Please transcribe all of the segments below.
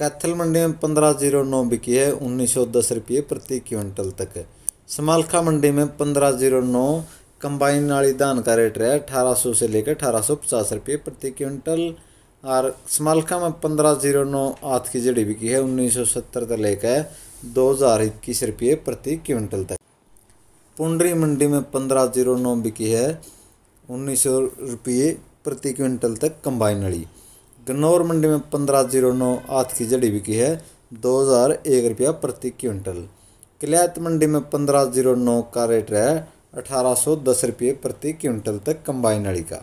कैथल मंडी में पंद्रह जीरो नौ बिकी है उन्नीस सौ दस रुपये प्रति क्विंटल तक समालखा मंडी में पंद्रह जीरो नौ कंबाइन नाली धान का रेट रहा है अठारह सौ से लेकर अठारह सौ पचास रुपये प्रति क्विंटल और समालखा में पंद्रह जीरो नौ आठ की जड़ी बिकी है उन्नीस सौ सत्तर तक लेकर दो हज़ार इक्कीस रुपये प्रति क्विंटल तक पुंडरी मंडी में पंद्रह जीरो नौ बिकी है उन्नीस सौ रुपये प्रति क्विंटल तक कंबाइन नड़ी कन्नौर मंडी में पंद्रह जीरो नौ आठ की जड़ी बिकी है दो हज़ार एक रुपया प्रति क्विंटल कलैत मंडी में पंद्रह जीरो नौ का रेट है अठारह सौ दस रुपये प्रति क्विंटल तक कंबाइन अड़ी का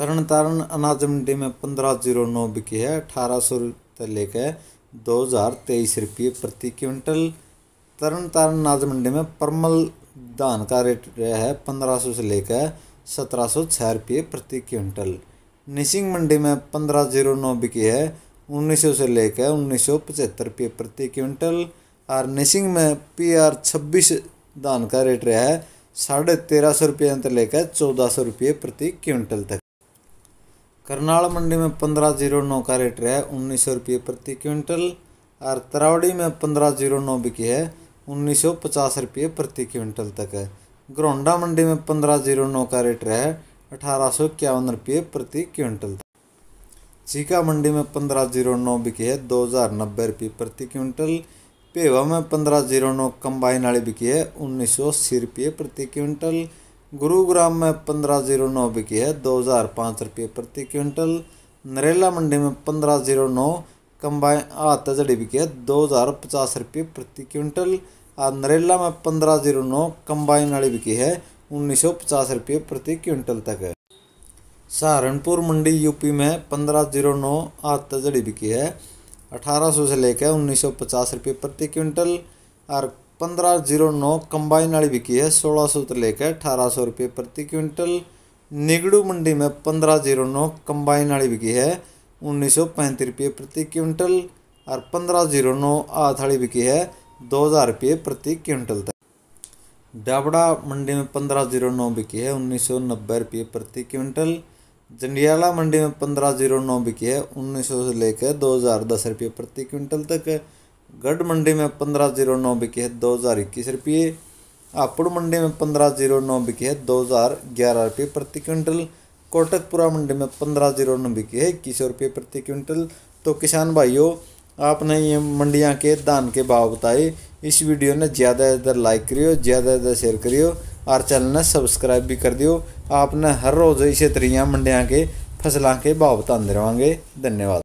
तरन तारण अनाज मंडी में पंद्रह जीरो नौ बिकी है अठारह सौ तक लेकर दो हज़ार तेईस रुपये प्रति क्विंटल तरन तारण अनाज मंडी में परमल धान का रेट रहा है पंद्रह सौ से लेकर सत्रह सौ छः रुपये प्रति क्विंटल निशिंग मंडी में पंद्रह जीरो नौ बिकी है उन्नीस सौ से लेकर उन्नीस सौ पचहत्तर रुपये प्रति क्विंटल और निशिंग में पी आर छब्बीस धान का रेट रहा है साढ़े तेरह सौ रुपये तक लेकर चौदह सौ रुपये प्रति क्विंटल तक करनाल मंडी में पंद्रह जीरो नौ का रेट रहा है उन्नीस सौ रुपये प्रति क्विंटल और तरावड़ी में पंद्रह जीरो नौ बिकी है उन्नीस सौ पचास रुपये प्रति क्विंटल तक है ग्रोंडा मंडी में पंद्रह जीरो नौ का रेट रहा है अठारह सौ इक्यावन रुपये प्रति क्विंटल चीका मंडी में पंद्रह जीरो नौ बिकी है दो हज़ार नब्बे रुपये प्रति क्विंटल पेवा में पंद्रह जीरो नौ कम्बाइन आड़ी बिकी है उन्नीस सौ अस्सी रुपये प्रति क्विंटल गुरुग्राम में पंद्रह जीरो नौ बिकी है दो हज़ार पाँच रुपये प्रति क्विंटल नरेला मंडी में पंद्रह जीरो नौ कम्बाइन हाथ जड़ी बिकी है दो हज़ार पचास रुपये प्रति क्विंटल और नरेला में पंद्रह जीरो नौ कम्बाइन वाली बिकी है उन्नीस सौ पचास रुपये प्रति क्विंटल तक है सहारनपुर मंडी यूपी में पंद्रह जीरो नौ आज तजड़ी बिकी है अठारह सौ से लेकर उन्नीस सौ पचास रुपये प्रति क्विंटल और पंद्रह जीरो नौ कंबाइन वाली बिकी है सोलह सौ से लेकर अठारह सौ रुपये प्रति क्विंटल निगड़ू मंडी में पंद्रह जीरो नौ कंबाइन वाली बिकी है उन्नीस सौ पैंतीस रुपये प्रति क्विंटल और पंद्रह जीरो नौ आठ वाली बिकी है दो हज़ार रुपये प्रति क्विंटल तक डाबड़ा मंडी में पंद्रह जीरो नौ बिकी है उन्नीस सौ नब्बे रुपये प्रति क्विंटल जंडियाला मंडी में पंद्रह जीरो नौ बिकी है उन्नीस सौ से लेकर दो हज़ार दस रुपये प्रति क्विंटल तक गढ़ मंडी में पंद्रह जीरो नौ बिकी है दो हज़ार इक्कीस रुपये हापुड़ मंडी में पंद्रह जीरो नौ बिकी है दो हज़ार ग्यारह रुपये प्रति क्विंटल कोटकपुरा मंडी में पंद्रह जीरो नौ बिकी है इक्कीस सौ रुपये प्रति क्विंटल तो किसान भाइयों आपने ये मंडियाँ के दान के भाव बताए इस वीडियो ने ज़्यादा ज़्यादा लाइक करियो ज़्यादा ज़्यादा शेयर करियो और चैनल ने सब्सक्राइब भी कर दियो आपने हर रोज़ इसे त्रियाँ मंडिया के फसलों के भाव बताते रहेंगे धन्यवाद